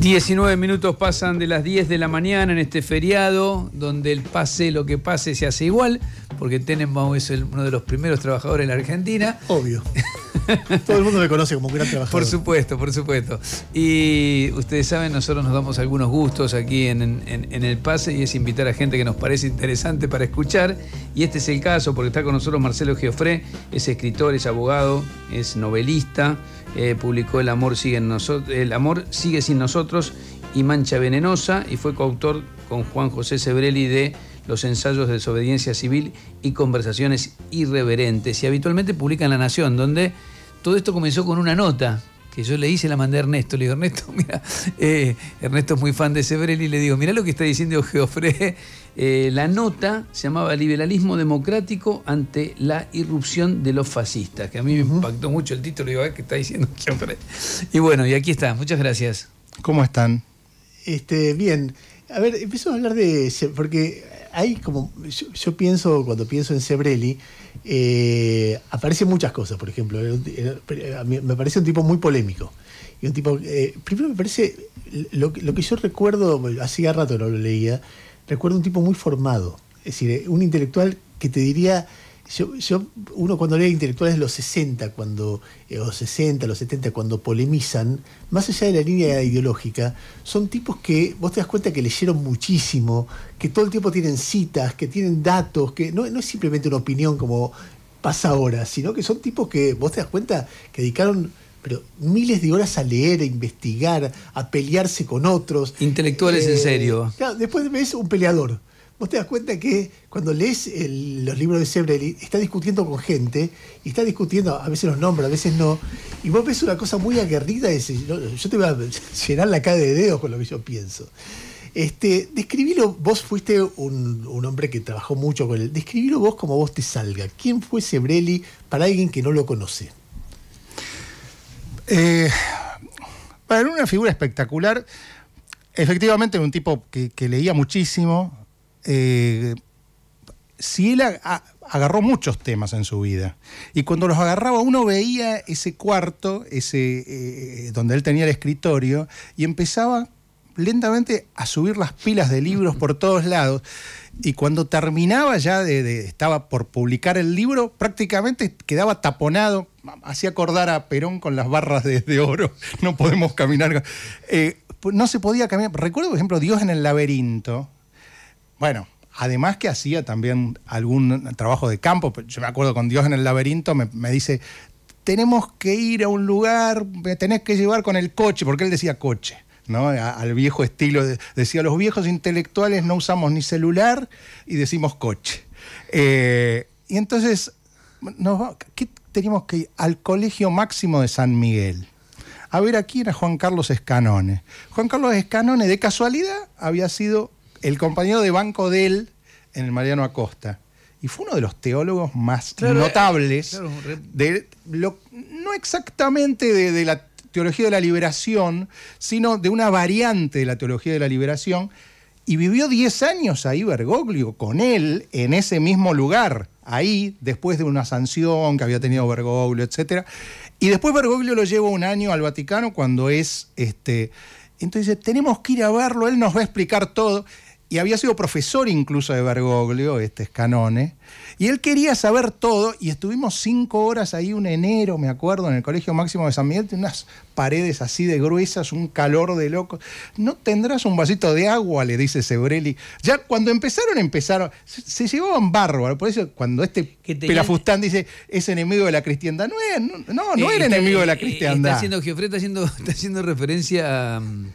19 minutos pasan de las 10 de la mañana en este feriado, donde el pase lo que pase se hace igual, porque Tenenbaum es uno de los primeros trabajadores en la Argentina. Obvio. Todo el mundo me conoce como gran trabajador. Por supuesto, por supuesto. Y ustedes saben, nosotros nos damos algunos gustos aquí en, en, el pase y es invitar a gente que nos parece interesante para escuchar. Y este es el caso, porque está con nosotros Marcelo Geofré, es escritor, es abogado, es novelista. Eh, publicó el amor, sigue el amor sigue sin nosotros y Mancha Venenosa y fue coautor con Juan José Sebrelli de los ensayos de desobediencia civil y conversaciones irreverentes. Y habitualmente publica en La Nación, donde todo esto comenzó con una nota que yo le hice, la mandé a Ernesto. Le digo, Ernesto, mira, eh, Ernesto es muy fan de Sebrelli, le digo, mira lo que está diciendo Geoffrey. Eh, la nota se llamaba Liberalismo Democrático ante la irrupción de los fascistas, que a mí me impactó mucho el título, digo, ¿qué está diciendo? Este y bueno, y aquí está, muchas gracias. ¿Cómo están? Este, bien, a ver, empezamos a hablar de, porque hay como, yo, pienso, cuando pienso en Sebrelli, eh, aparecen muchas cosas, por ejemplo, me parece un tipo muy polémico. Y un tipo, eh, primero me parece, lo, lo que yo recuerdo, hacía rato no lo leía, recuerdo un tipo muy formado, es decir, eh, un intelectual que te diría, yo, yo uno cuando lee intelectuales los 60, cuando, eh, los 60, los 70, cuando polemizan, más allá de la línea ideológica, son tipos que vos te das cuenta que leyeron muchísimo, que todo el tiempo tienen citas, que tienen datos, que no, no es simplemente una opinión como pasa ahora, sino que son tipos que vos te das cuenta que dedicaron pero miles de horas a leer, a investigar, a pelearse con otros. Intelectuales en eh, serio. después ves un peleador. Vos te das cuenta que cuando lees los libros de Sebrelli, está discutiendo con gente, y está discutiendo, a veces los nombra, a veces no, y vos ves una cosa muy aguerrida, y yo te voy a llenar la cara de dedos con lo que yo pienso. Este, describilo, vos fuiste un, un, hombre que trabajó mucho con él. Describilo vos como vos te salga. ¿Quién fue Sebrelli para alguien que no lo conoce? Eh, una figura espectacular. Efectivamente, un tipo que, leía muchísimo. Eh, si él agarró muchos temas en su vida. Y cuando los agarraba, uno veía ese cuarto, ese eh, donde él tenía el escritorio, y empezaba lentamente a subir las pilas de libros por todos lados. Y cuando terminaba ya, de, estaba por publicar el libro, prácticamente quedaba taponado. Hacía acordar a Perón con las barras de, oro. No podemos caminar. Eh, pues no se podía caminar. Recuerdo, por ejemplo, Dios en el laberinto. Bueno, además que hacía también algún trabajo de campo. Pues yo me acuerdo con Dios en el laberinto, me, me dice, tenemos que ir a un lugar, me tenés que llevar con el coche, porque él decía coche al viejo estilo. decía, los viejos intelectuales no usamos ni celular y decimos coche. Eh, y entonces, ¿qué teníamos que ir? Al colegio máximo de San Miguel. A ver, aquí era Juan Carlos Escanone. Juan Carlos Escanone, de casualidad, había sido el compañero de banco de él en el Mariano Acosta y fue uno de los teólogos más eh, notables de no exactamente de, la teología de la liberación, sino de una variante de la teología de la liberación. Y vivió 10 años ahí Bergoglio, con él, en ese mismo lugar, ahí, después de una sanción que había tenido Bergoglio, etc. Y después Bergoglio lo llevó un año al Vaticano cuando es... Este, entonces tenemos que ir a verlo, él nos va a explicar todo y había sido profesor incluso de Bergoglio, este Escanone, y él quería saber todo, y estuvimos cinco horas ahí un enero, me acuerdo, en el Colegio Máximo de San Miguel, unas paredes así de gruesas, un calor de loco. ¿No tendrás un vasito de agua? le dice Sebrelli. Ya cuando empezaron, empezaron, se, llevaban bárbaro, por eso cuando este Pelafustán dice, es enemigo de la cristiandad, no, no, eh, era enemigo de la eh, cristiandad. está haciendo, está haciendo referencia a... Mm,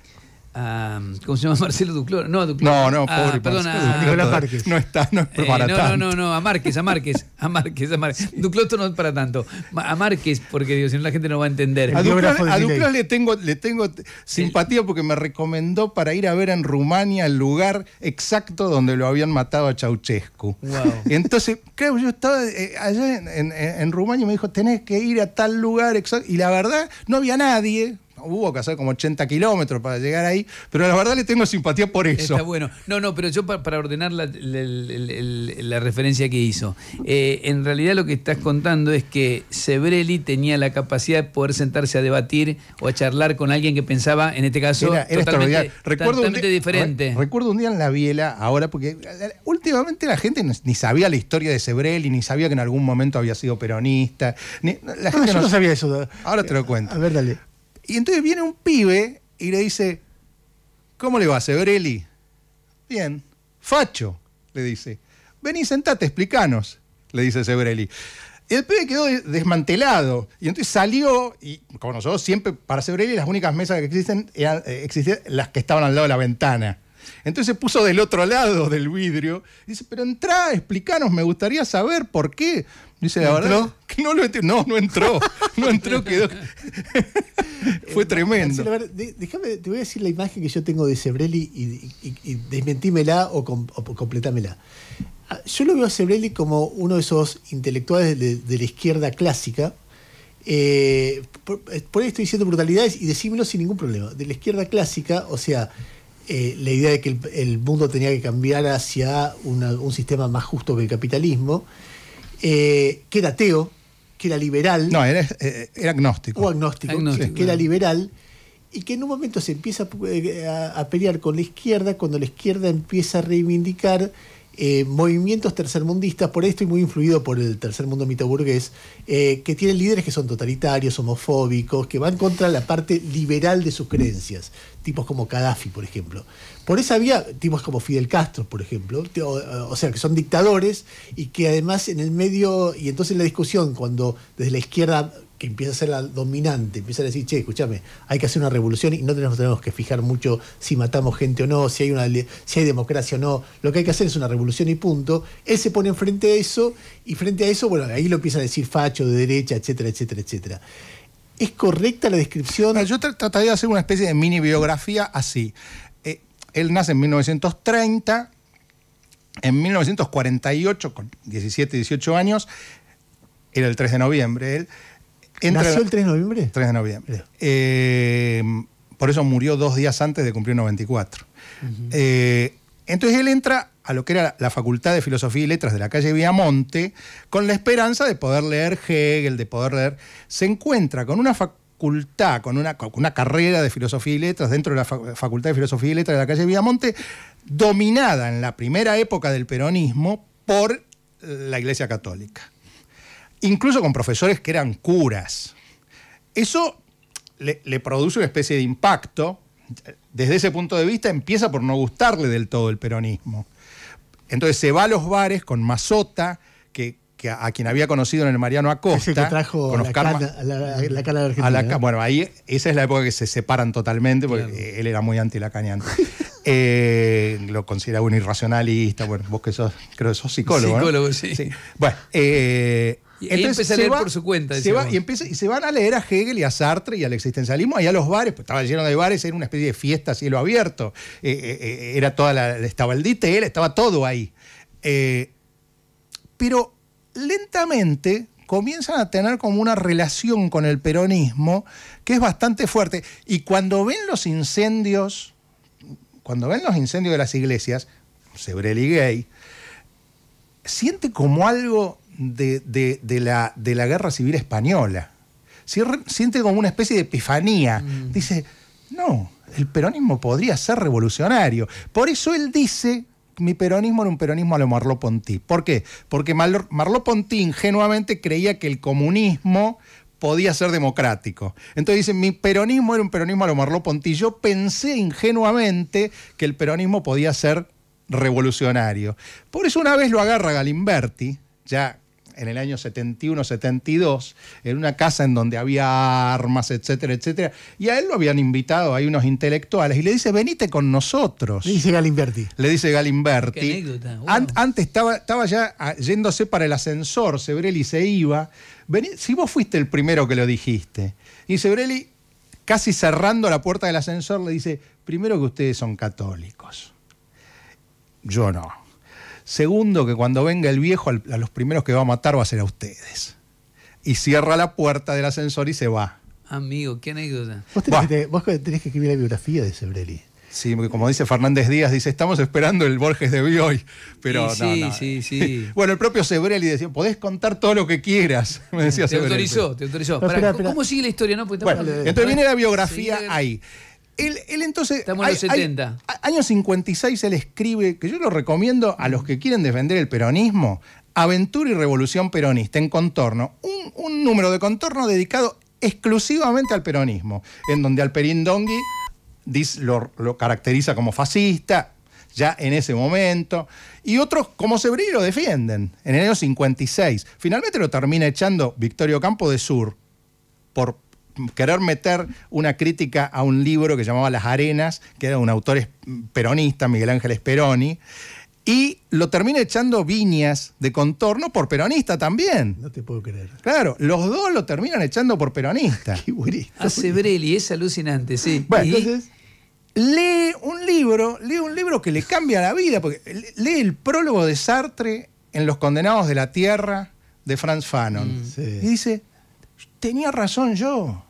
Ah, ¿Cómo se llama? Marcelo Duclor. No, No, no, ah, pobre. perdón, ah, Nicolás Márquez. No está, no es eh, para no, tanto. No, no, no, a Márquez, a Márquez, a Márquez, a Márquez. Sí. no es para tanto. A Márquez, porque digo, si no la gente no va a entender. A Duclor, le tengo, le tengo simpatía porque me recomendó para ir a ver en Rumania el lugar exacto donde lo habían matado a Ceausescu. Wow. entonces, creo yo estaba eh, allá en, en Rumania y me dijo, tenés que ir a tal lugar exacto. Y la verdad, no había nadie, hubo que hacer como 80 kilómetros para llegar ahí, pero la verdad le tengo simpatía por eso. Está bueno. No, no, pero yo para, ordenar la, referencia que hizo, eh, en realidad lo que estás contando es que Sebrelli tenía la capacidad de poder sentarse a debatir o a charlar con alguien que pensaba, en este caso, era, totalmente, recuerdo un día, diferente. recuerdo un día en la biela, ahora, porque eh, eh, últimamente la gente ni sabía la historia de Sebrelli, ni sabía que en algún momento había sido peronista. la gente yo no sabía eso. Ahora te lo cuento. A ver, dale. Y entonces viene un pibe y le dice, ¿cómo le va, Sebrelli? Bien. Facho, le dice. Vení, sentate, explicanos, le dice Sebrelli. El pibe quedó desmantelado y entonces salió, y como nosotros siempre, para Sebrelli las únicas mesas que existen eran, eh, las que estaban al lado de la ventana. Entonces se puso del otro lado del vidrio. Dice, pero entrá, explícanos me gustaría saber por qué. Dice, la verdad, no, lo no, no entró. No entró, quedó. Fue eh, tremendo. Déjame, te voy a decir la imagen que yo tengo de Sebrelli y, desmentímela o, completámela. Ah, yo lo veo a Sebrelli como uno de esos intelectuales de, la izquierda clásica. Eh, por, eh, por, ahí estoy diciendo brutalidades y decímelo sin ningún problema. De la izquierda clásica, o sea, eh, la idea de que el, mundo tenía que cambiar hacia un sistema más justo que el capitalismo, eh, que era ateo, que era liberal. No, era, eh, era agnóstico. O agnóstico, que era liberal, y que en un momento se empieza a, pelear con la izquierda cuando la izquierda empieza a reivindicar movimientos tercermundistas, por esto y muy influido por el tercer mundo mitoburgués, que tienen líderes que son totalitarios, homofóbicos, que van contra la parte liberal de sus creencias tipos como Gaddafi, por ejemplo. Por esa vía, tipos como Fidel Castro, por ejemplo, o, sea, que son dictadores y que además en el medio, y entonces la discusión cuando desde la izquierda que empieza a ser la dominante, empieza a decir, che, escúchame, hay que hacer una revolución y no tenemos, que fijar mucho si matamos gente o no, si hay, una, si hay democracia o no, lo que hay que hacer es una revolución y punto. Él se pone enfrente a eso y frente a eso, bueno, ahí lo empieza a decir facho, de derecha, etcétera, etcétera, etcétera. ¿Es correcta la descripción? Yo trataría de hacer una especie de mini biografía así. Eh, él nace en 1930, en 1948, con 17, 18 años, era el 3 de noviembre. Él ¿Nació el 3 de noviembre? 3 de noviembre. Eh, por eso murió dos días antes de cumplir 94. Eh, entonces él entra a lo que era la Facultad de Filosofía y Letras de la calle Viamonte, con la esperanza de poder leer Hegel, de poder leer. Se encuentra con una facultad, con una, carrera de Filosofía y Letras dentro de la Facultad de Filosofía y Letras de la calle Viamonte, dominada en la primera época del peronismo por la Iglesia Católica. Incluso con profesores que eran curas. Eso le produce una especie de impacto desde ese punto de vista empieza por no gustarle del todo el peronismo. Entonces se va a los bares con Mazota, que, a, quien había conocido en el Mariano Acosta. Que trajo con la, cara de Argentina. bueno, ahí esa es la época que se separan totalmente, porque él era muy anti-lacaniano. eh, lo consideraba un irracionalista. Bueno, vos que sos, creo que sos psicólogo. Psicólogo, sí. sí. Bueno, eh, y su cuenta. Se y, se van a leer a Hegel y a Sartre y al existencialismo y a los bares, pues estaba lleno de bares, era una especie de fiesta a cielo abierto. Eh, eh, eh, era toda la, estaba el DTL, estaba todo ahí. pero lentamente comienzan a tener como una relación con el peronismo que es bastante fuerte. Y cuando ven los incendios, cuando ven los incendios de las iglesias, se Gay, siente como algo de, la, de la guerra civil española. Siente como una especie de epifanía. Mm. Dice, no, el peronismo podría ser revolucionario. Por eso él dice, mi peronismo era un peronismo a lo Ponti ¿Por qué? Porque Ponty ingenuamente creía que el comunismo podía ser democrático. Entonces dice, mi peronismo era un peronismo a lo Ponti Yo pensé ingenuamente que el peronismo podía ser revolucionario. Por eso una vez lo agarra Galimberti, ya en el año 71-72, en una casa en donde había armas, etcétera, etcétera. Y a él lo habían invitado hay unos intelectuales y le dice, venite con nosotros. Le dice Galimberti. Le dice Galimberti. antes estaba, ya ah, yéndose para el ascensor, Sebrelli se iba. si vos fuiste el primero que lo dijiste. Y Sebrelli, casi cerrando la puerta del ascensor, le dice, primero que ustedes son católicos. Yo no. Segundo, que cuando venga el viejo, a los primeros que va a matar va a ser a ustedes. Y cierra la puerta del ascensor y se va. Amigo, qué anécdota. Vos tenés, que, escribir la biografía de Sebrelli. Sí, porque como dice Fernández Díaz, dice, estamos esperando el Borges de hoy. Pero sí, Sí, sí. Bueno, el propio Sebrelli decía, podés contar todo lo que quieras. Me decía te autorizó, te autorizó. ¿Cómo sigue la historia? entonces viene la biografía ahí. Él, entonces. Estamos en los 70. año 56 él escribe, que yo lo recomiendo a los que quieren defender el peronismo, Aventura y Revolución Peronista en contorno. Un, número de contorno dedicado exclusivamente al peronismo, en donde Alperín Dongui lo, lo caracteriza como fascista, ya en ese momento. Y otros, como Sebrí, lo defienden en el año 56. Finalmente lo termina echando Victorio Campo de Sur por querer meter una crítica a un libro que llamaba Las Arenas, que era un autor peronista, Miguel Ángel Speroni, y lo termina echando Viñas de contorno por peronista también. No te puedo creer. Claro, los dos lo terminan echando por peronista. Qué Hace es alucinante, sí. Bueno, entonces lee un libro, lee un libro que le cambia la vida, porque lee el prólogo de Sartre en Los Condenados de la Tierra de Franz Fanon. Mm, y dice, tenía razón yo.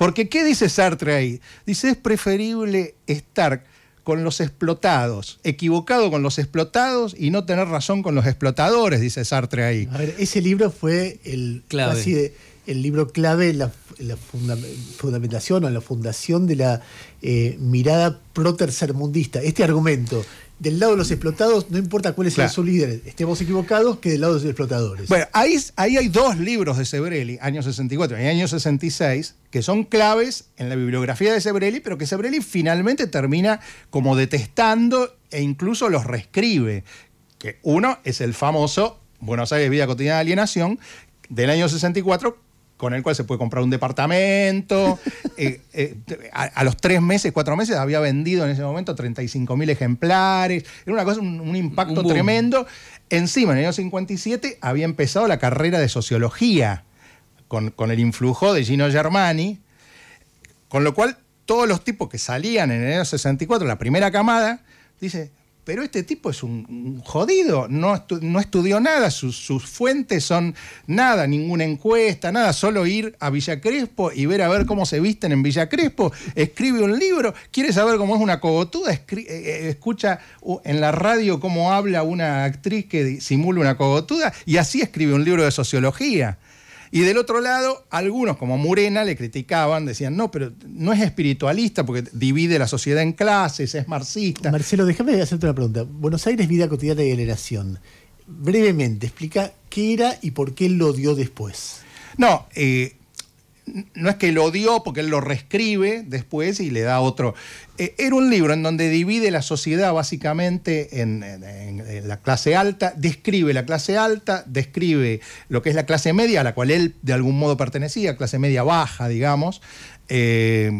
Porque, ¿qué dice Sartre ahí? Dice, es preferible estar con los explotados, equivocado con los explotados y no tener razón con los explotadores, dice Sartre ahí. A ver, ese libro fue el, clave. el libro clave, la, la fundamentación o la fundación de la eh, mirada pro tercermundista. Este argumento, del lado de los explotados, no importa cuál es el su líder, estemos equivocados, que del lado de los explotadores. Bueno, ahí, ahí hay dos libros de Sebrelli, año 64 y año 66, que son claves en la bibliografía de Sebrelli, pero que Sebrelli finalmente termina como detestando e incluso los reescribe. Que uno es el famoso Buenos Aires, Vida Cotidiana de Alienación, del año 64, con el cual se puede comprar un departamento. Eh, eh, a, los tres meses, cuatro meses, había vendido en ese momento 35 mil ejemplares. Era una cosa, un, impacto tremendo. Encima, en el año 57 había empezado la carrera de sociología con, con el influjo de Gino Germani, con lo cual todos los tipos que salían en el año 64, la primera camada, dice, pero este tipo es un jodido, no, no estudió nada, sus, fuentes son nada, ninguna encuesta, nada, solo ir a Villa Crespo y ver a ver cómo se visten en Villa Crespo, escribe un libro, quiere saber cómo es una cogotuda, eh, eh, escucha en la radio cómo habla una actriz que simula una cogotuda y así escribe un libro de sociología. Y del otro lado, algunos como Murena le criticaban, decían, no, pero no es espiritualista porque divide la sociedad en clases, es marxista. Marcelo, déjame hacerte una pregunta. Buenos Aires, vida cotidiana de generación. Brevemente, explica qué era y por qué lo dio después. No, eh, no es que lo odió porque él lo reescribe después y le da otro. Eh, era un libro en donde divide la sociedad básicamente en, la clase alta, describe la clase alta, describe lo que es la clase media, a la cual él de algún modo pertenecía, clase media baja, digamos. Eh,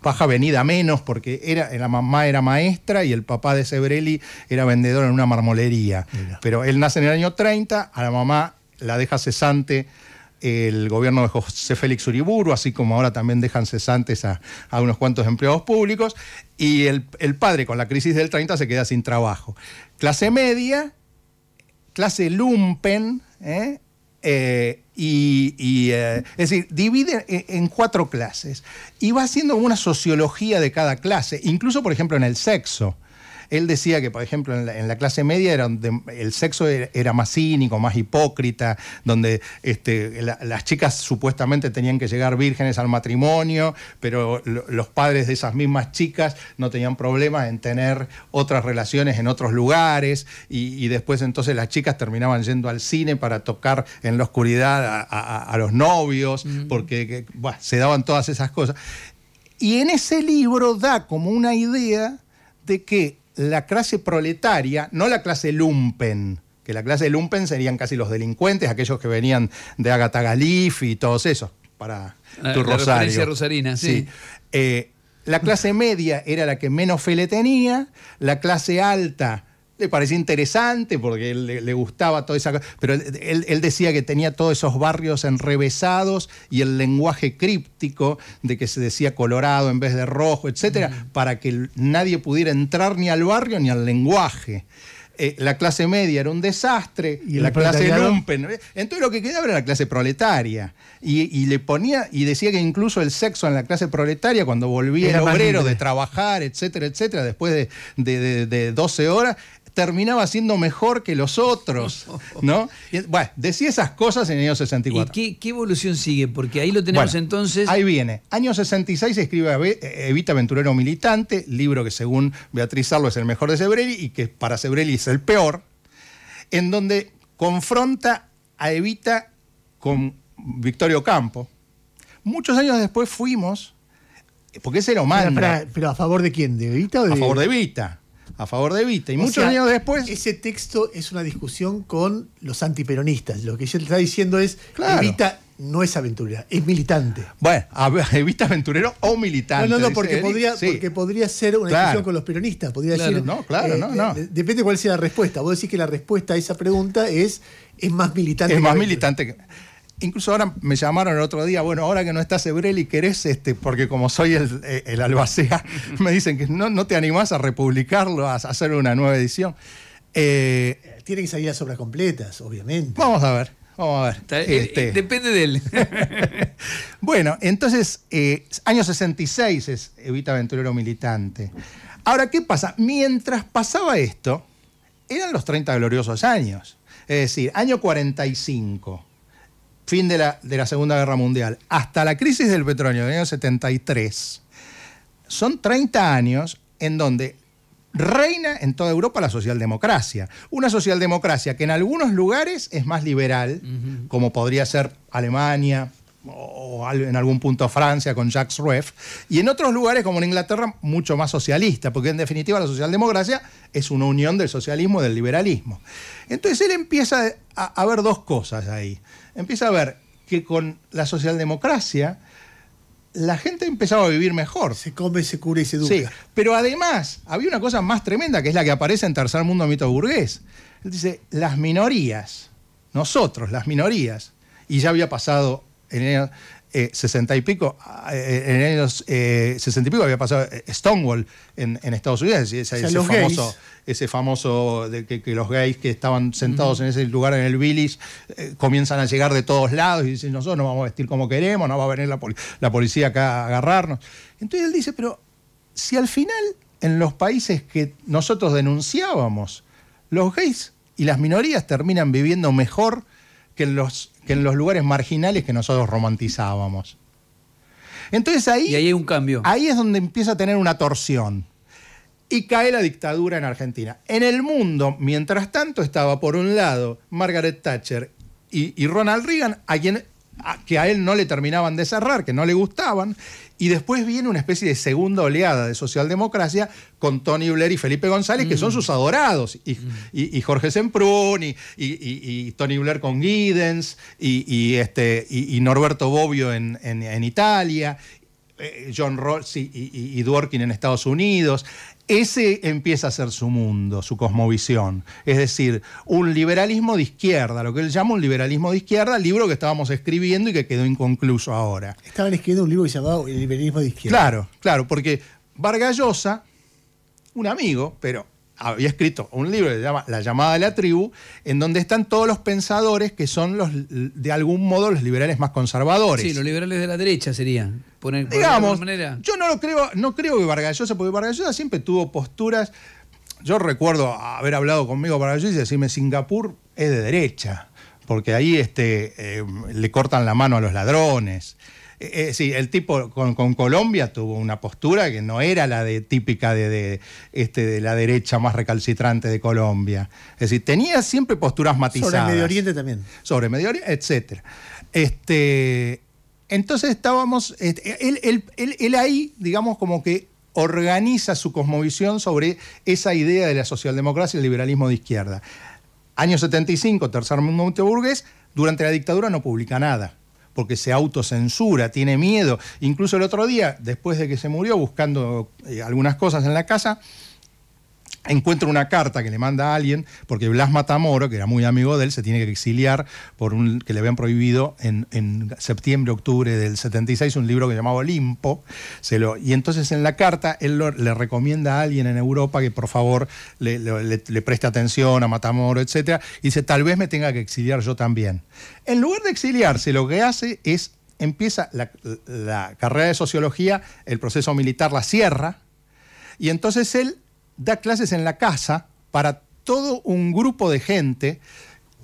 baja venida menos porque era, la mamá era maestra y el papá de Sebrelli era vendedor en una marmolería. Pero él nace en el año 30, a la mamá la deja cesante el gobierno de José Félix Uriburu, así como ahora también dejan cesantes a, unos cuantos empleados públicos, y el, padre con la crisis del 30 se queda sin trabajo. Clase media, clase lumpen, ¿eh? Eh, y, eh, es decir, divide en cuatro clases y va haciendo una sociología de cada clase, incluso por ejemplo en el sexo. Él decía que, por ejemplo, en la, clase media era donde el sexo era, más cínico, más hipócrita, donde este, las chicas supuestamente tenían que llegar vírgenes al matrimonio, pero los padres de esas mismas chicas no tenían problemas en tener otras relaciones en otros lugares y, después entonces las chicas terminaban yendo al cine para tocar en la oscuridad a, los novios, mm. porque se daban todas esas cosas. Y en ese libro da como una idea de que la clase proletaria, no la clase lumpen, que la clase lumpen serían casi los delincuentes, aquellos que venían de Agatha Galif y todos esos, para eh, tu Rosario. rosarina, sí. Eh, la clase media era la que menos fe le tenía, la clase alta le parecía interesante porque le, gustaba toda esa pero él, decía que tenía todos esos barrios enrevesados y el lenguaje críptico de que se decía colorado en vez de rojo, etcétera, para que nadie pudiera entrar ni al barrio ni al lenguaje. Eh, la clase media era un desastre, y la clase lumpen. Entonces lo que quedaba era la clase proletaria. Y, le ponía, y decía que incluso el sexo en la clase proletaria, cuando volvía el obrero de trabajar, etcétera, etcétera, después de, de 12 horas, terminaba siendo mejor que los otros, ¿no? bueno, decía esas cosas en el año 64. ¿Y qué, evolución sigue? Porque ahí lo tenemos entonces... Ahí viene. Año 66 escribe eh, eh, Evita Aventurero Militante, libro que según Beatriz Arlo es el mejor de Sebrelli y que para Sebrelli es el peor, en donde confronta a Evita con Victorio Campo. Muchos años después fuimos, porque ese era malo Pero, pero, ¿a favor de quién? ¿De Evita o de...? A favor de Evita a favor de Evita. Y muchos años después. Ese texto es una discusión con los antiperonistas. Lo que ella está diciendo es: claro. Evita no es aventurera, es militante. Bueno, Evita aventurero o militante. No, no, no, porque, podría, porque podría ser una discusión con los peronistas. Podría claro, no, claro, eh, no, no. Eh, depende cuál sea la respuesta. Vos decís que la respuesta a esa pregunta es: es más militante. Es más militante que incluso ahora me llamaron el otro día, bueno, ahora que no estás Ebreli, querés, este, porque como soy el, eh, albacea, me dicen que no, te animás a republicarlo, a, hacer una nueva edición. Eh, Tiene que salir las obras completas, obviamente. Vamos a ver. Vamos a ver. Eh, este. Depende de él. bueno, entonces, año 66 es Evita Aventurero militante. Ahora, ¿qué pasa? Mientras pasaba esto, eran los 30 gloriosos años. Es decir, año 45 fin de la, de Segunda Guerra Mundial hasta la crisis del petróleo del año 73, son 30 años en donde reina en toda Europa la socialdemocracia. Una socialdemocracia que en algunos lugares es más liberal, como podría ser Alemania o en algún punto Francia con Jacques Rueff, y en otros lugares como en Inglaterra mucho más socialista, porque en definitiva la socialdemocracia es una unión del socialismo y del liberalismo. Entonces él empieza a, a ver dos cosas ahí empieza a ver que con la socialdemocracia la gente empezaba a vivir mejor. Se come, se cura y se educa. pero además había una cosa más tremenda que es la que aparece en Tercer Mundo Mito Burgués. Él dice, las minorías, nosotros, las minorías, y ya había pasado en el, eh, 60 y pico, eh, eh, en años eh, 60 y pico había pasado eh, Stonewall en, Estados Unidos, ese, famoso, ese famoso de que, los gays que estaban sentados en ese lugar en el village comienzan a llegar de todos lados y dicen, nosotros nos vamos a vestir como queremos, no va a venir la, la policía acá a agarrarnos. Entonces él dice, pero si al final en los países que nosotros denunciábamos, los gays y las minorías terminan viviendo mejor que en los que en los lugares marginales que nosotros romantizábamos. Entonces ahí. Y ahí hay un cambio. Ahí es donde empieza a tener una torsión. Y cae la dictadura en Argentina. En el mundo, mientras tanto, estaba por un lado Margaret Thatcher y, Ronald Reagan, a quien que a él no le terminaban de cerrar, que no le gustaban, y después viene una especie de segunda oleada de socialdemocracia con Tony Blair y Felipe González, que son mm. sus adorados, y, mm. Jorge Semprún, y, Tony Blair con Giddens, y, este, Norberto Bobbio en, Italia, eh, John Rawls y, y, Dworkin en Estados Unidos ese empieza a ser su mundo, su cosmovisión. Es decir, un liberalismo de izquierda, lo que él llama un liberalismo de izquierda, libro que estábamos escribiendo y que quedó inconcluso ahora. Estaban escribiendo un libro que se llamaba El liberalismo de izquierda. Claro, claro, porque Vargallosa, un amigo, pero había escrito un libro que se llama La llamada de la tribu, en donde están todos los pensadores que son los, de algún modo, los liberales más conservadores. Sí, los liberales de la derecha serían digamos, manera. Yo no lo creo, no creo que Vargas Llosa, porque Vargas Llosa siempre tuvo posturas. Yo recuerdo haber hablado conmigo Vargas Llosa y decirme Singapur es de derecha, porque ahí este, eh, le cortan la mano a los ladrones. Eh, eh, el tipo con, Colombia tuvo una postura que no era la de, típica de, este, de la derecha más recalcitrante de Colombia. Es decir, tenía siempre posturas matizadas. Sobre Medio Oriente también. Sobre Medio Oriente, etc. Este, entonces estábamos, este, él, ahí, digamos, como que organiza su cosmovisión sobre esa idea de la socialdemocracia y el liberalismo de izquierda. Año 75, tercer mundo burgués, durante la dictadura no publica nada, porque se autocensura, tiene miedo. Incluso el otro día, después de que se murió, buscando eh, algunas cosas en la casa, encuentra una carta que le manda a alguien, porque Blas Matamoro, que era muy amigo de él, se tiene que exiliar por un que le habían prohibido en, septiembre, octubre del 76, un libro que llamaba Olimpo. Se lo, y entonces en la carta él le recomienda a alguien en Europa que por favor le, preste atención a Matamoro, etc. Y dice, tal vez me tenga que exiliar yo también. En lugar de exiliarse, lo que hace es, empieza la, la carrera de sociología, el proceso militar la cierra, y entonces él da clases en la casa para todo un grupo de gente,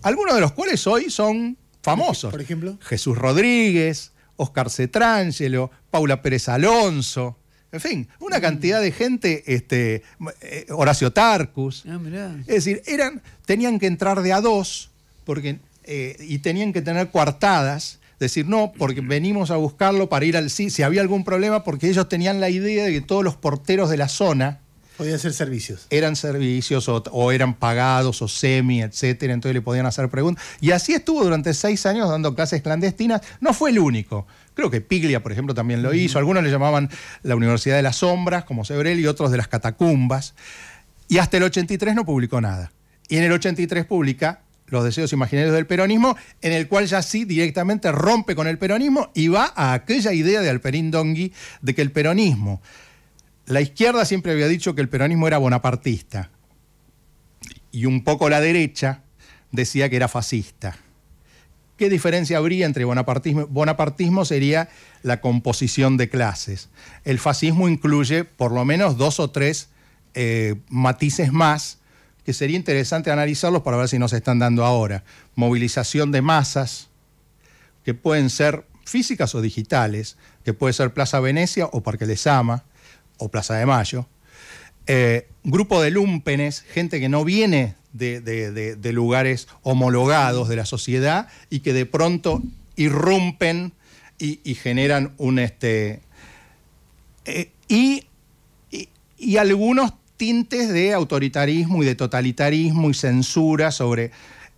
algunos de los cuales hoy son famosos. Por ejemplo. Jesús Rodríguez, Oscar Cetrangelo, Paula Pérez Alonso. En fin, una mm. cantidad de gente, este, eh, Horacio Tarcus. Ah, es decir, eran, tenían que entrar de a dos porque, eh, y tenían que tener coartadas. Decir, no, porque mm. venimos a buscarlo para ir al sí. Si había algún problema, porque ellos tenían la idea de que todos los porteros de la zona Podían ser servicios. Eran servicios o, eran pagados o semi, etcétera. Entonces le podían hacer preguntas. Y así estuvo durante seis años dando clases clandestinas. No fue el único. Creo que Piglia, por ejemplo, también lo hizo. Algunos le llamaban la Universidad de las Sombras, como Sebrel, y otros de las Catacumbas. Y hasta el 83 no publicó nada. Y en el 83 publica los deseos imaginarios del peronismo, en el cual ya sí directamente rompe con el peronismo y va a aquella idea de Alperín Dongui de que el peronismo la izquierda siempre había dicho que el peronismo era bonapartista y un poco la derecha decía que era fascista. ¿Qué diferencia habría entre bonapartismo? Bonapartismo sería la composición de clases. El fascismo incluye por lo menos dos o tres eh, matices más que sería interesante analizarlos para ver si nos están dando ahora. Movilización de masas, que pueden ser físicas o digitales, que puede ser Plaza Venecia o Parque ama o Plaza de Mayo, eh, grupo de lumpenes, gente que no viene de, lugares homologados de la sociedad y que de pronto irrumpen y, generan un... Este, eh, y algunos tintes de autoritarismo y de totalitarismo y censura sobre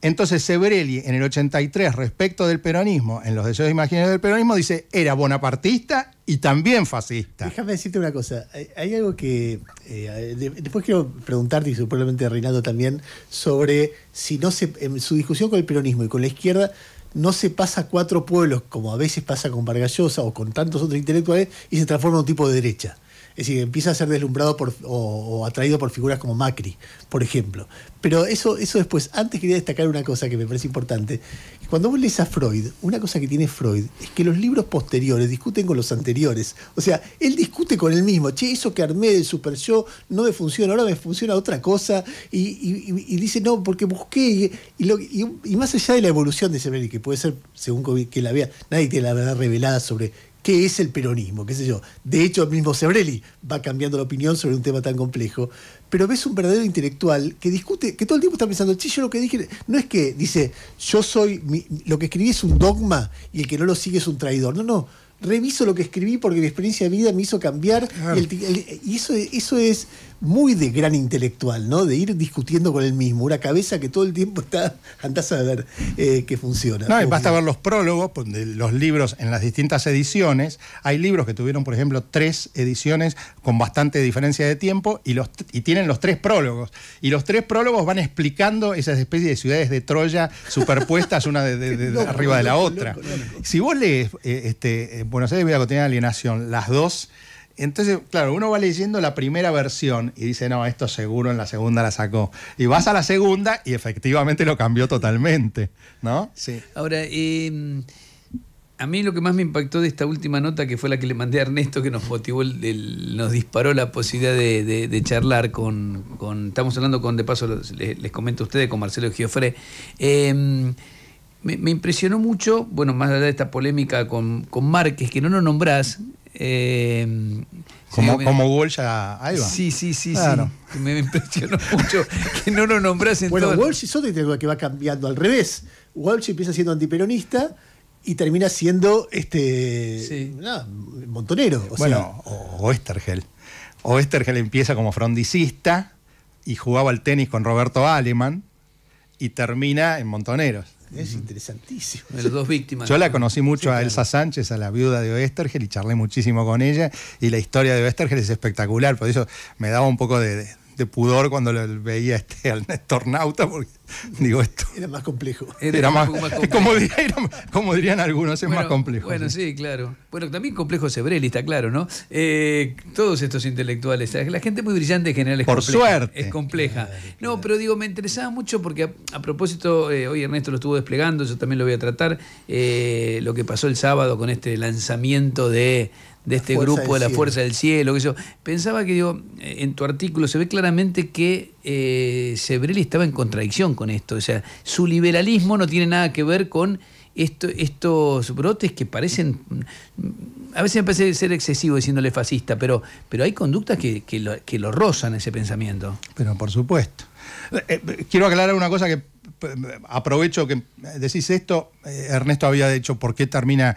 entonces Sebrelli en el 83 respecto del peronismo, en los deseos e imaginarios del peronismo, dice, era bonapartista y también fascista. Déjame decirte una cosa, hay, algo que eh, después quiero preguntarte y probablemente Reinaldo también, sobre si no se, en su discusión con el peronismo y con la izquierda, no se pasa cuatro pueblos, como a veces pasa con Vargallosa o con tantos otros intelectuales, y se transforma en un tipo de derecha. Es decir, empieza a ser deslumbrado o, atraído por figuras como Macri, por ejemplo. Pero eso, eso después, antes quería destacar una cosa que me parece importante. Cuando vos lees a Freud, una cosa que tiene Freud es que los libros posteriores discuten con los anteriores. O sea, él discute con él mismo. Che, eso que armé del super show no me funciona, ahora me funciona otra cosa. Y, dice, no, porque busqué. Y, más allá de la evolución de ese que puede ser, según que la vea, nadie tiene la verdad revelada sobre qué es el peronismo, qué sé yo. De hecho, el mismo Sebrelli va cambiando la opinión sobre un tema tan complejo, pero ves un verdadero intelectual que discute, que todo el tiempo está pensando, che, lo que dije, no es que dice, yo soy, lo que escribí es un dogma y el que no lo sigue es un traidor. No, no, reviso lo que escribí porque mi experiencia de vida me hizo cambiar. Y, eso, eso es muy de gran intelectual, ¿no? De ir discutiendo con el mismo, una cabeza que todo el tiempo está, andás a ver eh, que funciona. basta ver los prólogos pues, de los libros en las distintas ediciones. Hay libros que tuvieron, por ejemplo, tres ediciones con bastante diferencia de tiempo y, los, tienen los tres prólogos. Y los tres prólogos van explicando esas especies de ciudades de Troya superpuestas una de, arriba de la otra. si vos lees eh, este, Buenos Aires, Vida Cotidiana Alienación, las dos entonces, claro, uno va leyendo la primera versión y dice, no, esto seguro en la segunda la sacó. Y vas a la segunda y efectivamente lo cambió totalmente, ¿no? Sí. Ahora, em, a mí lo que más me impactó de esta última nota, que fue la que le mandé a Ernesto, que nos motivó, el, nos disparó la posibilidad de, charlar con, estamos hablando con, de paso, les, comento a ustedes, con Marcelo Giofre. Em, me, impresionó mucho, bueno, más allá de esta polémica con, con Márquez, que no lo nombrás, eh, como, como Walsh a Alba. Sí, sí, sí, sí. Me impresionó mucho que no lo nombrasen Bueno, Walsh es otro que va cambiando al revés. Walsh empieza siendo antiperonista y termina siendo este montonero. O bueno, o Oestergel. Oestergel empieza como frondicista y jugaba al tenis con Roberto Aleman y termina en Montoneros. Es interesantísimo. De las dos víctimas. Yo la conocí mucho a Elsa Sánchez, a la viuda de Oestergel, y charlé muchísimo con ella. Y la historia de Oestergel es espectacular, por eso me daba un poco de de pudor cuando le veía este, al Nauta, porque digo esto. Era más complejo. Era, más, complejo. Como, dirían algunos, es más complejo. Bueno, sí. claro. Bueno, también complejo Sebrelli, está claro, ¿no? Eh, todos estos intelectuales, la gente muy brillante en general es Por suerte. Es compleja. No, pero digo, me interesaba mucho porque a, propósito, eh, hoy Ernesto lo estuvo desplegando, yo también lo voy a tratar, eh, lo que pasó el sábado con este lanzamiento de de este grupo de la Fuerza del Cielo. Que yo, pensaba que digo, en tu artículo se ve claramente que eh, estaba en contradicción con esto. O sea, su liberalismo no tiene nada que ver con estos brotes que parecen. A veces me parece ser excesivo diciéndole fascista, pero, pero hay conductas que, lo, que lo rozan ese pensamiento. Pero por supuesto. Eh, eh, quiero aclarar una cosa que eh, aprovecho que decís esto, Ernesto había dicho por qué termina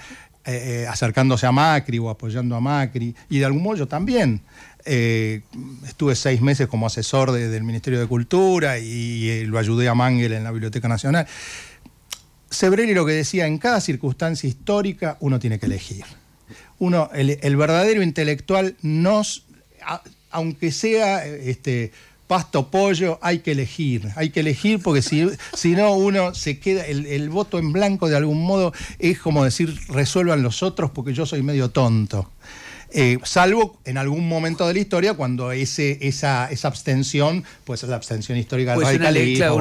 eh, eh, acercándose a Macri o apoyando a Macri. Y de algún modo yo también. Eh, estuve seis meses como asesor del Ministerio de Cultura y lo ayudé a Mangel en la Biblioteca Nacional. Sebrelli lo que decía, en cada circunstancia histórica uno tiene que elegir. Uno, el, verdadero intelectual nos, aunque sea este, pasto pollo, hay que elegir, hay que elegir porque si, si no uno se queda, el, voto en blanco de algún modo es como decir resuelvan los otros porque yo soy medio tonto. Eh, salvo en algún momento de la historia cuando ese, esa, esa abstención, pues es la abstención histórica pues Una,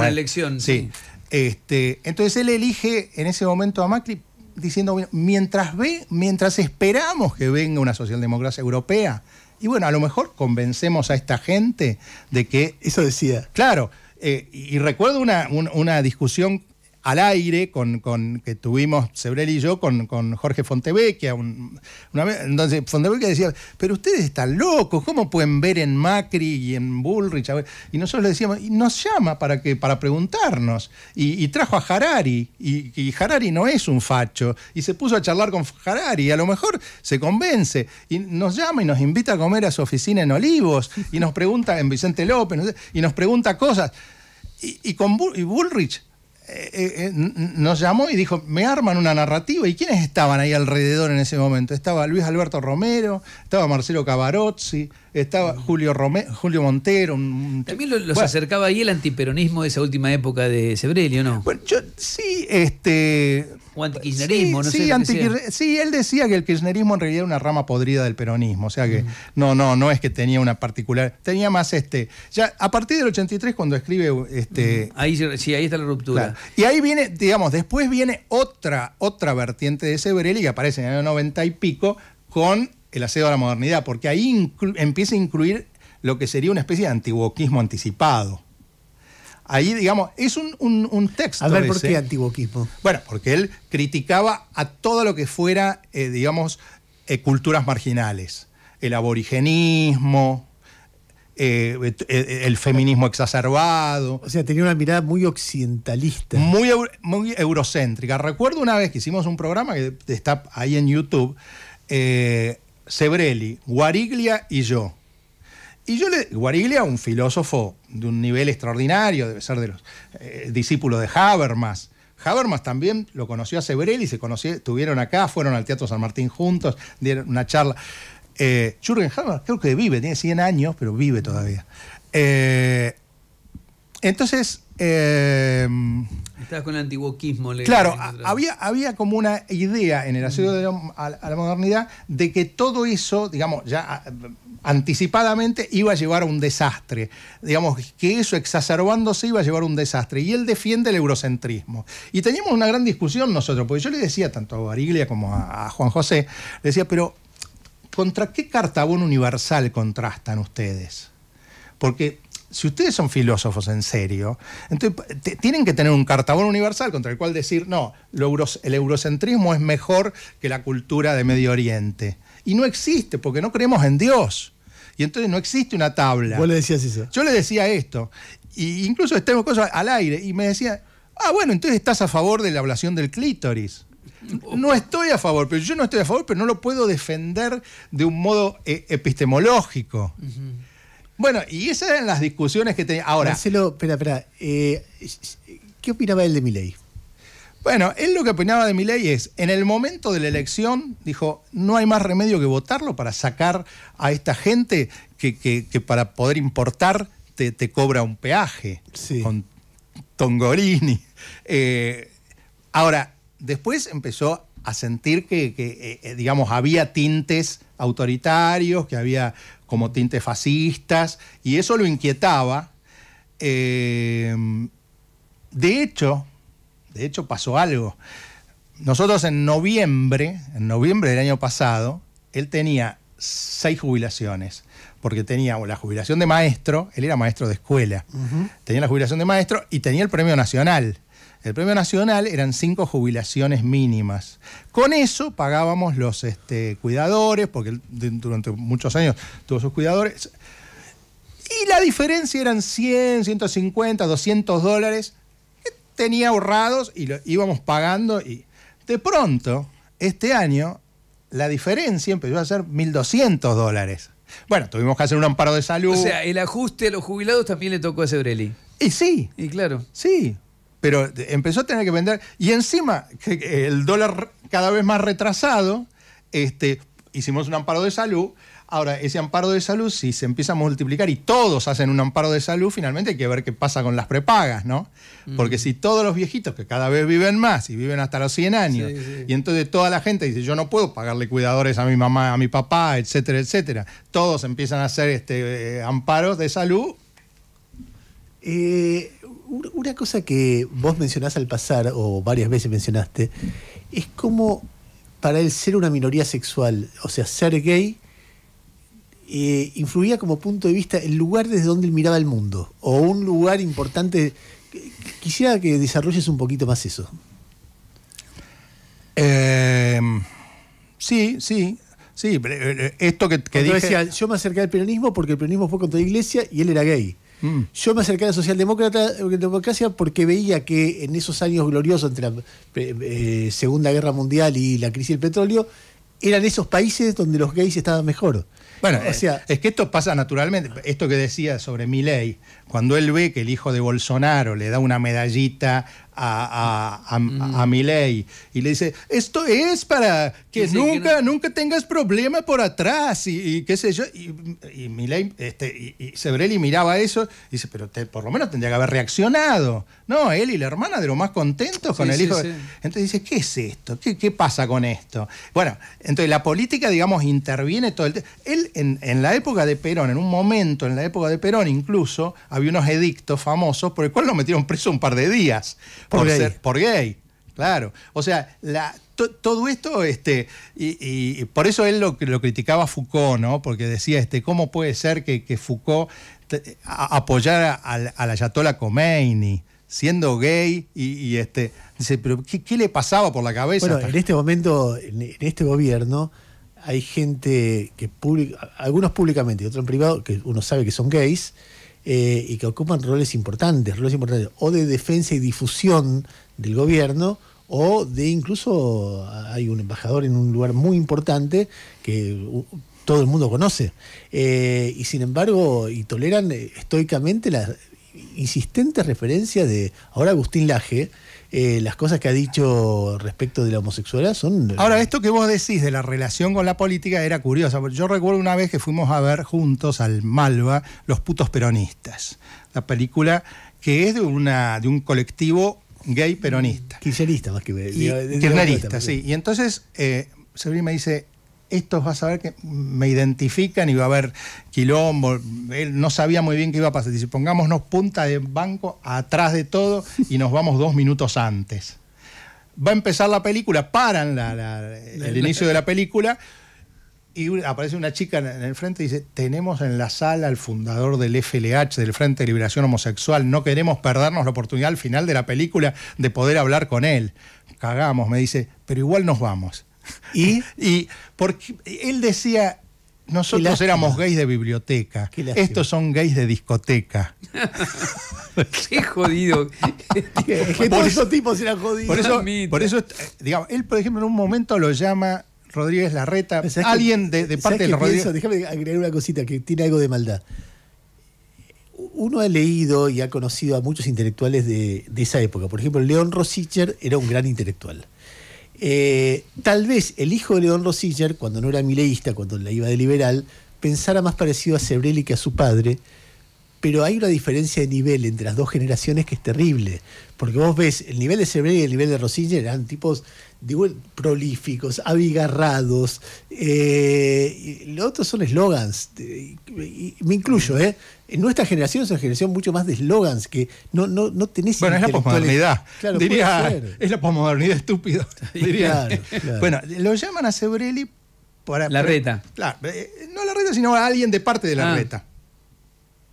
elección. Sí. Este, entonces él elige en ese momento a Macri diciendo, mientras ve, mientras esperamos que venga una socialdemocracia europea, y bueno, a lo mejor convencemos a esta gente de que... Eso decía. Claro. Eh, y recuerdo una discusión al aire con, que tuvimos Sebrel y yo con, Jorge Fontevecchia. entonces Fontevecchia decía, pero ustedes están locos, ¿cómo pueden ver en Macri y en Bullrich? Y nosotros le decíamos, y nos llama para, que, para preguntarnos. Y, trajo a Harari, y, Harari no es un facho, y se puso a charlar con Harari, y a lo mejor se convence, y nos llama y nos invita a comer a su oficina en Olivos, y nos pregunta en Vicente López, y nos pregunta cosas. Y, con y Bullrich eh, eh, nos llamó y dijo, me arman una narrativa. ¿Y quiénes estaban ahí alrededor en ese momento? Estaba Luis Alberto Romero, estaba Marcelo Cavarozzi, estaba Julio, Julio Montero. También los acercaba ahí el antiperonismo de esa última época de Sebrelio, ¿no? Bueno, yo sí, este... O antikirchnerismo, no sé. Sí, sí, él decía que el kirchnerismo en realidad era una rama podrida del peronismo, o sea que no, no, no es que tenía una particular, tenía más este, ya a partir del 83 cuando escribe este... Ahí sí, ahí está la ruptura. Y ahí viene, digamos, después viene otra, otra vertiente de Sebrelio que aparece en el año 90 y pico con el aseo a la modernidad, porque ahí empieza a incluir lo que sería una especie de antiguoquismo anticipado. Ahí, digamos, es un, texto. A ver, ¿por qué antiguoquismo? Bueno, porque él criticaba a todo lo que fuera, eh, digamos, eh, culturas marginales. El aborigenismo, eh, el feminismo exacerbado. O sea, tenía una mirada muy occidentalista. Muy, muy eurocéntrica. Recuerdo una vez que hicimos un programa que está ahí en YouTube. Eh, Sebrelli, Guariglia y yo. Y yo le. Guariglia, un filósofo de un nivel extraordinario, debe ser de los eh, discípulos de Habermas. Habermas también lo conoció a Sebrelli, se estuvieron acá, fueron al Teatro San Martín juntos, dieron una charla. Eh, Jürgen Habermas creo que vive, tiene 100 años, pero vive todavía. Eh, entonces, Estás con el antiguoquismo. Claro, había, había como una idea en el asedio a, la modernidad de que todo eso, digamos, ya anticipadamente iba a llevar a un desastre. Digamos que eso exacerbándose iba a llevar a un desastre. Y él defiende el eurocentrismo. Y teníamos una gran discusión nosotros, porque yo le decía tanto a Bariglia como a, a Juan José, le decía, pero ¿contra qué cartabón universal contrastan ustedes? Porque si ustedes son filósofos en serio, entonces tienen que tener un cartabón universal contra el cual decir, no, el eurocentrismo es mejor que la cultura de Medio Oriente. Y no existe, porque no creemos en Dios. Y entonces no existe una tabla. Vos le decías eso. Yo le decía esto. E incluso estemos cosas al aire. Y me decía, ah, bueno, entonces estás a favor de la ablación del clítoris. No estoy a favor, pero yo no estoy a favor, pero no lo puedo defender de un modo eh, epistemológico. Bueno, y esas eran las discusiones que tenía. Ahora. Marcelo, espera, espera. Eh, ¿Qué opinaba él de mi Bueno, él lo que opinaba de mi es, en el momento de la elección, dijo, no hay más remedio que votarlo para sacar a esta gente que, para poder importar te, cobra un peaje con Tongorini. Eh, ahora, después empezó a sentir que, eh, digamos, había tintes autoritarios, que había como tintes fascistas, y eso lo inquietaba. Eh, de hecho, de hecho pasó algo. Nosotros en noviembre, en noviembre del año pasado, él tenía seis jubilaciones, porque tenía la jubilación de maestro, él era maestro de escuela, tenía la jubilación de maestro y tenía el premio nacional. El premio nacional eran cinco jubilaciones mínimas. Con eso pagábamos los este, cuidadores, porque durante muchos años tuvo sus cuidadores. Y la diferencia eran 100, 150, 200 dólares que tenía ahorrados y lo íbamos pagando. Y de pronto, este año, la diferencia empezó a ser 1.200 dólares. Bueno, tuvimos que hacer un amparo de salud. O sea, el ajuste a los jubilados también le tocó a Sebrelli. Y sí. Y claro. Sí, pero empezó a tener que vender. Y encima, el dólar cada vez más retrasado, este, hicimos un amparo de salud. Ahora, ese amparo de salud, si se empieza a multiplicar y todos hacen un amparo de salud, finalmente hay que ver qué pasa con las prepagas, ¿no? Porque mm. si todos los viejitos, que cada vez viven más y viven hasta los 100 años, y entonces toda la gente dice, yo no puedo pagarle cuidadores a mi mamá, a mi papá, etcétera, etcétera, todos empiezan a hacer este, eh, amparos de salud. Eh, una cosa que vos mencionás al pasar, o varias veces mencionaste, es como para él ser una minoría sexual, o sea, ser gay, eh, influía como punto de vista el lugar desde donde él miraba el mundo, o un lugar importante. Quisiera que desarrolles un poquito más eso. Em, sí, sí, sí. Eh, esto que, dije... yo me acerqué al peronismo porque el peronismo fue contra la iglesia y él era gay. Mm. Yo me acerqué a la socialdemocracia eh, porque veía que en esos años gloriosos entre la eh, eh, Segunda Guerra Mundial y la crisis del petróleo, eran esos países donde los gays estaban mejor. Bueno, o sea, es que esto pasa naturalmente. Esto que decía sobre ley cuando él ve que el hijo de Bolsonaro le da una medallita a, a, mm. Miley y le dice, esto es para que nunca, nunca tengas problemas por atrás y, qué sé yo. Y, y Miley, este, y, miraba eso y dice, pero por lo menos tendría que haber reaccionado. No, él y la hermana de lo más contentos con el hijo. entonces dice, ¿qué es esto? ¿Qué, pasa con esto? Bueno, entonces la política, digamos, interviene todo el tiempo. Él en, la época de Perón, en un momento, en la época de Perón incluso, había unos edictos famosos por el cual lo metieron preso un par de días por, gay. por gay. Claro. O sea, todo esto, este, y, por eso él lo, criticaba a Foucault, ¿no? Porque decía, este, ¿cómo puede ser que, Foucault apoyara a, la al, Khomeini? siendo gay y, este dice pero qué, le pasaba por la cabeza bueno en este momento en, este gobierno hay gente que publica, algunos públicamente y otros en privado que uno sabe que son gays eh, y que ocupan roles importantes, roles importantes, o de defensa y difusión del gobierno, o de incluso hay un embajador en un lugar muy importante que uh, todo el mundo conoce. Eh, y sin embargo, y toleran estoicamente las insistentes referencias de ahora Agustín Laje, eh, las cosas que ha dicho respecto de la homosexualidad son... Ahora, esto que vos decís de la relación con la política era curiosa. Yo recuerdo una vez que fuimos a ver juntos al Malva Los putos peronistas, la película que es de, una, de un colectivo gay peronista. Kirchnerista más que... Y, sí. Y entonces eh, me dice, estos va a saber que me identifican y va a haber quilombo. Él no sabía muy bien qué iba a pasar. Dice, pongámonos punta de banco atrás de todo y nos vamos dos minutos antes. Va a empezar la película, paran el inicio de la película y aparece una chica en el frente y dice, tenemos en la sala al fundador del FLH, del Frente de Liberación Homosexual, no queremos perdernos la oportunidad al final de la película de poder hablar con él. Cagamos, me dice, pero igual nos vamos. Y, porque él decía, nosotros éramos gays de biblioteca. Estos son gays de discoteca. Qué jodido. que todos esos tipos eran jodidos. Por eso, por eso, digamos, él, por ejemplo, en un momento lo llama Rodríguez Larreta. Alguien de, parte de Rodríguez. Déjame agregar una cosita que tiene algo de maldad. Uno ha leído y ha conocido a muchos intelectuales de, de esa época. Por ejemplo, León Rosicher era un gran intelectual eh, tal vez el hijo de León Rosinger, cuando no era mileísta, cuando la iba de liberal, pensara más parecido a Sebrelli que a su padre, pero hay una diferencia de nivel entre las dos generaciones que es terrible, porque vos ves, el nivel de Sebrelli y el nivel de Rosinger eran tipos prolíficos, abigarrados, eh, los otros son eslogans, me incluyo, ¿eh? En nuestra generación se una generación mucho más de eslogans que no, no, no Bueno, es la posmodernidad. Diría, es la posmodernidad estúpida Diría. Bueno, lo llaman a Sebrelli para. La reta. Claro, eh, no la reta, sino a alguien de parte de la ah. reta.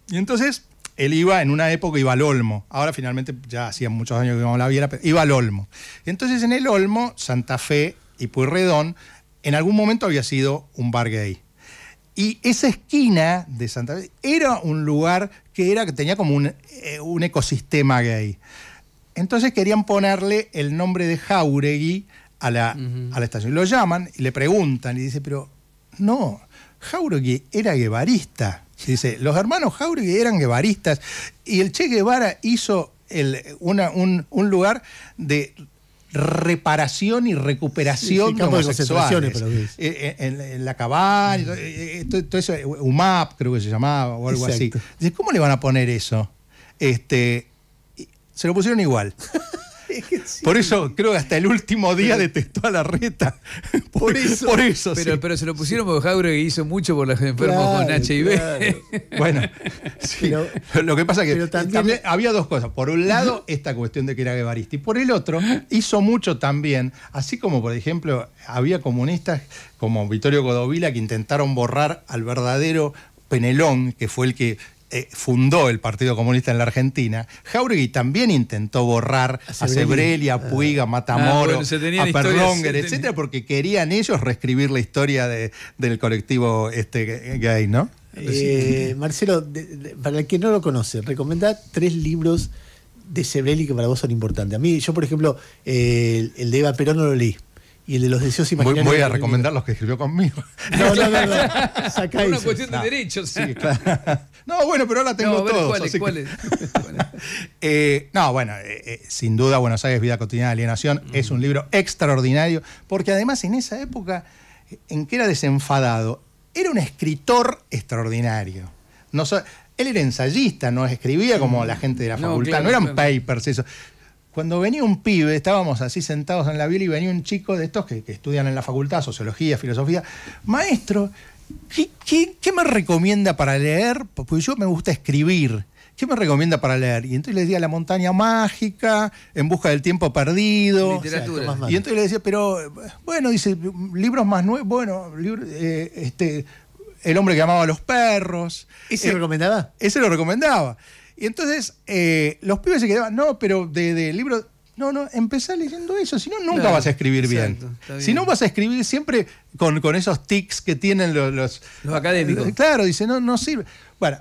Y entonces él iba en una época, iba al Olmo. Ahora finalmente ya hacía muchos años que no la viera, pero iba al Olmo. entonces en el Olmo, Santa Fe y Pueyrredón en algún momento había sido un bar gay. Y esa esquina de Santa Fe era un lugar que, era, que tenía como un, eh, ecosistema gay. Entonces querían ponerle el nombre de Jauregui a la, estación. Y lo llaman y le preguntan y dice, pero no, Jauregui era guevarista. Y dice, los hermanos Jauregui eran guevaristas y el Che Guevara hizo un, un, lugar de reparación y recuperación de eh, eh, en, la cabal, todo, eh, UMAP creo que se llamaba o algo así. ¿Cómo le van a poner eso? Este, se lo pusieron igual. Por eso creo que hasta el último día detestó a la reta. Por, eso. pero, se lo pusieron porque Jauregui hizo mucho por los enfermos con HIV. Bueno, lo que pasa es que había dos cosas. Por un lado, esta cuestión de que era guevarista. Y por el otro, hizo mucho también, así como por ejemplo había comunistas como Vittorio Godovila que intentaron borrar al verdadero Penelón, que fue el que eh, fundó el Partido Comunista en la Argentina, Jauregui también intentó borrar a Sebrelli, eh. ah, a Puiga, a Matamoro, a Perlonger, etcétera, porque querían ellos reescribir la historia del colectivo este gay, ¿no? Eh, Marcelo, para el que no lo conoce, recomendá tres libros de Sebrelli que para vos son importantes. A mí, yo por ejemplo, el de Eva Perón no lo leí y el de los deseos imaginarios. Voy, a recomendar los que escribió conmigo. No, no, no. no. Una cuestión de ah, derechos. Sí, No, bueno, pero ahora tengo todos. Eh, no, bueno, eh, eh, sin duda Buenos Aires, Vida Cotidiana de Alienación mm. es un libro extraordinario, porque además en esa época en que era desenfadado, era un escritor extraordinario. No él era ensayista, no escribía como mm. la gente de la facultad, no eran papers, eso cuando venía un pibe, estábamos así sentados en la vila y venía un chico de estos que, estudian en la facultad, sociología, filosofía, maestro, ¿qué, me recomienda para leer? Porque yo me gusta escribir. ¿Qué me recomienda para leer? Y entonces le decía La montaña mágica, En busca del tiempo perdido. Literatura. y entonces le decía, pero bueno, dice, libros más nuevos, bueno, eh, este, El hombre que amaba a los perros. ¿Ese lo eh, recomendaba? Ese lo recomendaba. Y entonces eh, los pibes se quedaban, no, pero de, de libro... No, no, empezá leyendo eso, si no, nunca vas a escribir bien. Si no, vas a escribir siempre con, con esos tics que tienen los, los, académicos. Claro, dice, no, no sirve. Bueno,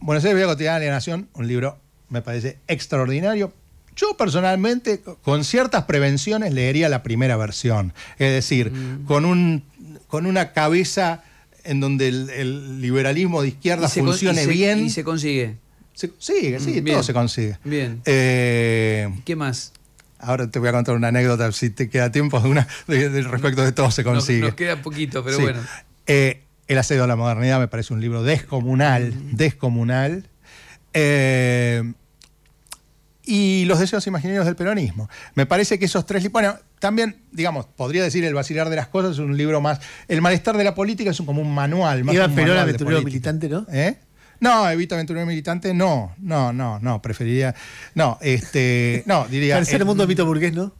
Buenos Aires Vida Cotidiana de la un libro, me parece extraordinario. Yo personalmente, con ciertas prevenciones, leería la primera versión. Es decir, mm. con, un, con una cabeza en donde el, liberalismo de izquierda funcione bien. y se consigue sí sí, mm, todo se consigue. Bien. Eh, ¿Qué más? Ahora te voy a contar una anécdota, si te queda tiempo, de una, respecto de todo se consigue. Nos, queda poquito, pero bueno. Eh, el asedio a la modernidad me parece un libro descomunal, mm. descomunal. Eh, y los deseos imaginarios del peronismo. Me parece que esos tres... Bueno, también, digamos, podría decir El vacilar de las cosas es un libro más... El malestar de la política es un, como un manual. Más Iba Perón, militante, ¿no? ¿Eh? No, Evita Aventurero Militante, no, no, no, no, preferiría. No, este. No, diría. Tercer eh, mundo mito burgués, ¿no?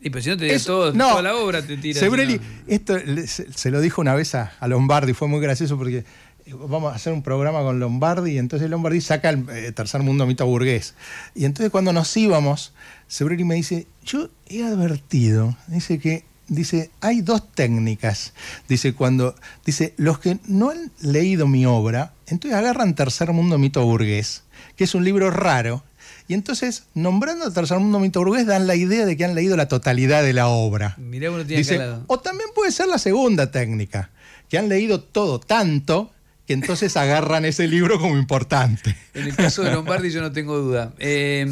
Y pues si no te todo, no, toda la obra te tira. Sebrelli, esto se, lo dijo una vez a, Lombardi, fue muy gracioso porque eh, vamos a hacer un programa con Lombardi y entonces Lombardi saca el eh, tercer mundo mito burgués. Y entonces cuando nos íbamos, Sebrelli me dice, yo he advertido, dice que dice, hay dos técnicas. Dice, cuando, dice, los que no han leído mi obra, entonces agarran Tercer Mundo Mito Burgués, que es un libro raro. Y entonces, nombrando a Tercer Mundo Mito Burgués, dan la idea de que han leído la totalidad de la obra. Mirá tiene dice, o también puede ser la segunda técnica, que han leído todo tanto que entonces agarran ese libro como importante. En el caso de Lombardi yo no tengo duda. Eh,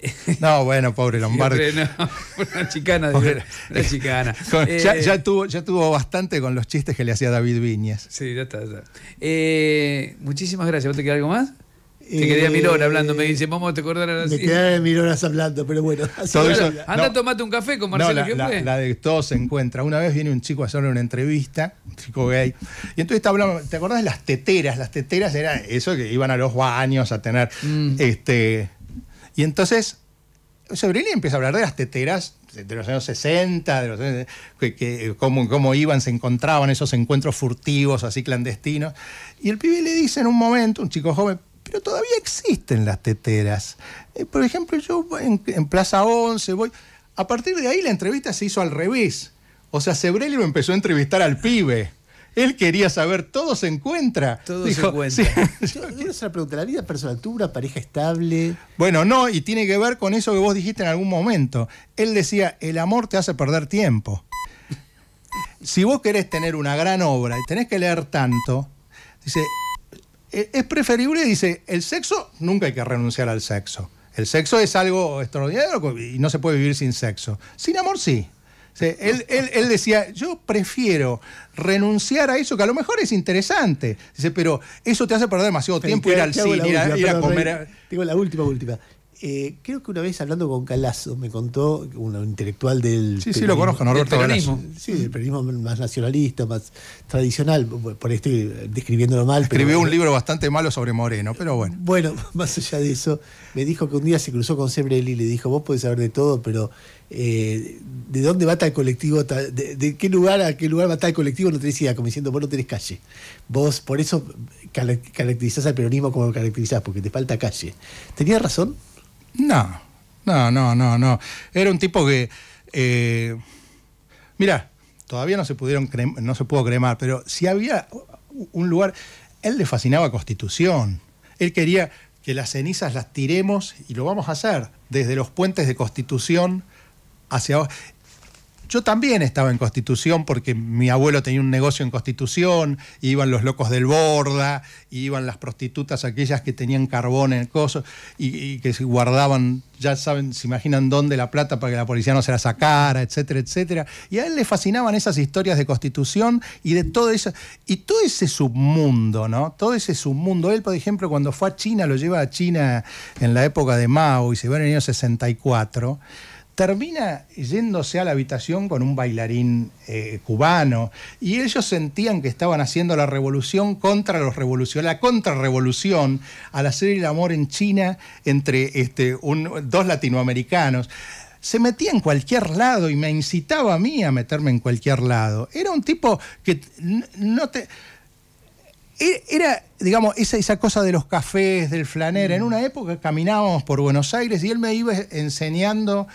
No, bueno, pobre Lombardi. una chicana, pobre. una chicana. Eh, ya, tuvo, ya tuvo bastante con los chistes que le hacía David Viñas. Sí, ya está. Eh, muchísimas gracias. ¿Vos te queda algo más? Te eh, quedé mil hablando, me dice, vamos a te acordar a la Me quedé mil horas hablando, pero bueno. Anda, tomate un café con Marcelo no, la, de todos se encuentra. Una vez viene un chico a hacerle una entrevista, un chico gay, y entonces está hablando, ¿te acordás de las teteras? Las teteras eran eso que iban a los baños a tener mm. este y entonces Sebrelli empieza a hablar de las teteras de los años 60, de los que, cómo, iban, se encontraban esos encuentros furtivos, así clandestinos. Y el pibe le dice en un momento, un chico joven, pero todavía existen las teteras. Eh, por ejemplo, yo en, en, Plaza 11 voy... A partir de ahí la entrevista se hizo al revés. O sea, Sebrelli lo empezó a entrevistar al pibe. Él quería saber, todo se encuentra. Todo se encuentra. Yo quiero hacer la pregunta, ¿la vida personal tuvo pareja estable? Bueno, no, y tiene que ver con eso que vos dijiste en algún momento. Él decía, el amor te hace perder tiempo. Si vos querés tener una gran obra y tenés que leer tanto, dice, e-, es preferible, dice, el sexo, nunca hay que renunciar al sexo. El sexo es algo extraordinario y no se puede vivir sin sexo. Sin amor sí él, él, él, decía, yo prefiero renunciar a eso, que a lo mejor es interesante. Dice, pero eso te hace perder demasiado tiempo, ir al cine, ir a, comer. Tengo la última, última. Eh, creo que una vez hablando con Calazo me contó, un intelectual del. Sí, sí, lo conozco, Norberto peronismo. Sí, del peronismo más nacionalista, más tradicional. Por estoy describiéndolo mal. Escribió un libro bastante malo sobre Moreno, pero bueno. Bueno, más allá de eso, me dijo que un día se cruzó con Sebrelli y le dijo: Vos podés saber de todo, pero eh, ¿de dónde va tal colectivo? de, qué lugar a qué lugar va tal colectivo? No tenés idea, como diciendo, vos no tenés calle. Vos, por eso, caracterizás al peronismo como lo caracterizás, porque te falta calle. ¿tenías razón? No, no, no, no, no. Era un tipo que. Mirá, eh, mira, todavía no se pudieron no se pudo cremar, pero si había un lugar. Él le fascinaba Constitución. Él quería que las cenizas las tiremos y lo vamos a hacer desde los puentes de Constitución hacia abajo. Yo también estaba en Constitución porque mi abuelo tenía un negocio en Constitución, iban los locos del Borda, iban las prostitutas aquellas que tenían carbón en el coso y, que guardaban, ya saben, se imaginan dónde la plata para que la policía no se la sacara, etcétera, etcétera. Y a él le fascinaban esas historias de Constitución y de todo eso, y todo ese submundo, ¿no? Todo ese submundo. Él, por ejemplo, cuando fue a China, lo lleva a China en la época de Mao y se va en el año 64 termina yéndose a la habitación con un bailarín eh, cubano y ellos sentían que estaban haciendo la revolución contra los revolucionarios, la contrarrevolución al hacer el amor en China entre este, dos latinoamericanos. Se metía en cualquier lado y me incitaba a mí a meterme en cualquier lado. Era un tipo que no te e, era, digamos, esa, esa cosa de los cafés, del flanero. En mm. una época caminábamos por Buenos Aires y él me iba enseñando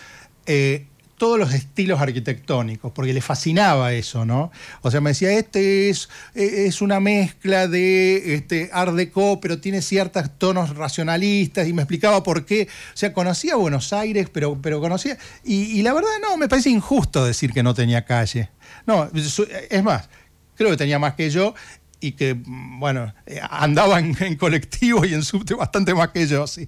eh, todos los estilos arquitectónicos, porque le fascinaba eso, ¿no? O sea, me decía, este es, e, es una mezcla de este, Art Deco, pero tiene ciertos tonos racionalistas, y me explicaba por qué. O sea, conocía Buenos Aires, pero, pero conocía... Y, la verdad, no, me parece injusto decir que no tenía calle. No, es más, creo que tenía más que yo, y que, mm, bueno, eh, andaba en, en colectivo y en subte bastante más que yo, sí.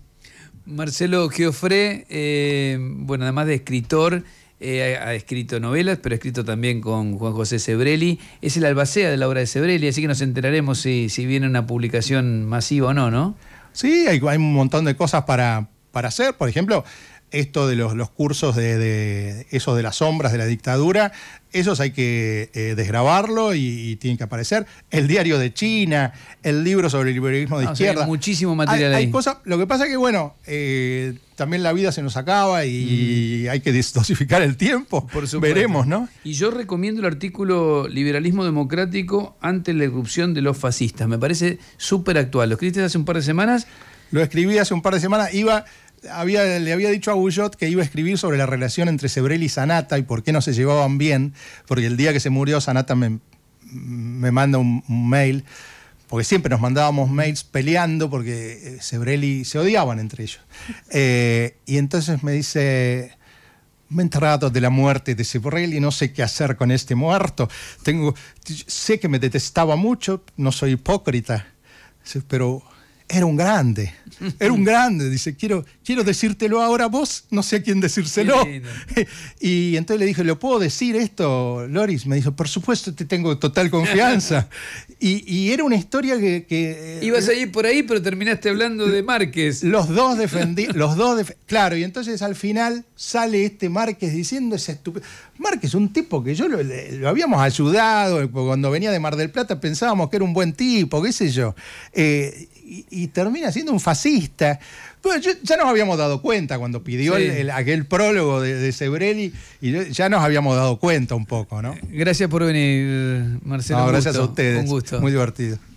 Marcelo Geofré, eh, bueno, además de escritor, eh, ha, escrito novelas, pero ha escrito también con Juan José Sebrelli. Es el albacea de la obra de Sebrelli, así que nos enteraremos si, viene una publicación masiva o no, ¿no? Sí, hay, un montón de cosas para, para hacer. Por ejemplo, esto de los, cursos de, esos de las sombras de la dictadura, esos hay que eh, desgrabarlo y, tienen que aparecer. El diario de China, el libro sobre el liberalismo de ah, izquierda. hay muchísimo material ahí. lo que pasa es que, bueno, eh, también la vida se nos acaba y mm. hay que dosificar el tiempo. Por supuesto. Veremos, ¿no? Y yo recomiendo el artículo Liberalismo Democrático ante la irrupción de los fascistas. Me parece súper actual. Lo escribiste hace un par de semanas. Lo escribí hace un par de semanas. Iba le había dicho a Bullot que iba a escribir sobre la relación entre Sebrelli y Sanata y por qué no se llevaban bien, porque el día que se murió Sanata me, manda un, mail, porque siempre nos mandábamos mails peleando porque eh, Sebrelli se odiaban entre ellos. Eh, y entonces me dice, me he enterado de la muerte de Sebrelli, no sé qué hacer con este muerto. Tengo, sé que me detestaba mucho, no soy hipócrita, pero era un grande, era un grande, dice, quiero, quiero decírtelo ahora vos, no sé a quién decírselo. y entonces le dije, ¿lo puedo decir esto, Loris? Me dijo, por supuesto, te tengo total confianza. y, era una historia que... Eh, Ibas a ir por ahí, pero terminaste hablando de Márquez. Los dos defendí, los dos, claro, y entonces al final sale este Márquez diciendo ese estupidez. Márquez, un tipo que yo lo, habíamos ayudado, cuando venía de Mar del Plata pensábamos que era un buen tipo, qué sé yo. Eh, y, termina siendo un fascista. Bueno, ya nos habíamos dado cuenta cuando pidió aquel prólogo de, Sebrelli, y ya nos habíamos dado cuenta un poco, ¿no? Gracias por venir, Marcelo. gracias a ustedes. gusto. Muy divertido.